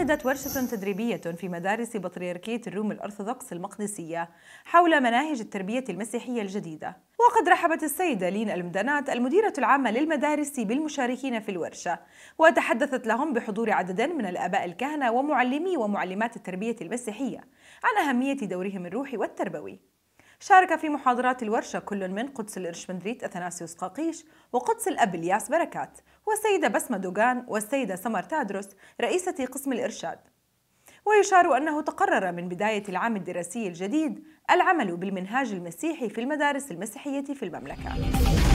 عقدت ورشة تدريبية في مدارس بطريركية الروم الأرثوذكس المقدسية حول مناهج التربية المسيحية الجديدة وقد رحبت السيدة لين المدنات المديرة العامة للمدارس بالمشاركين في الورشة وتحدثت لهم بحضور عدد من الآباء الكهنة ومعلمي ومعلمات التربية المسيحية عن أهمية دورهم الروحي والتربوي شارك في محاضرات الورشة كل من قدس الإرشمندريت أثناسيوس قاقيش وقدس الأب الياس بركات والسيدة بسمة دوغان والسيدة سمر تادرس رئيسة قسم الإرشاد ويشار أنه تقرر من بداية العام الدراسي الجديد العمل بالمنهاج المسيحي في المدارس المسيحية في المملكة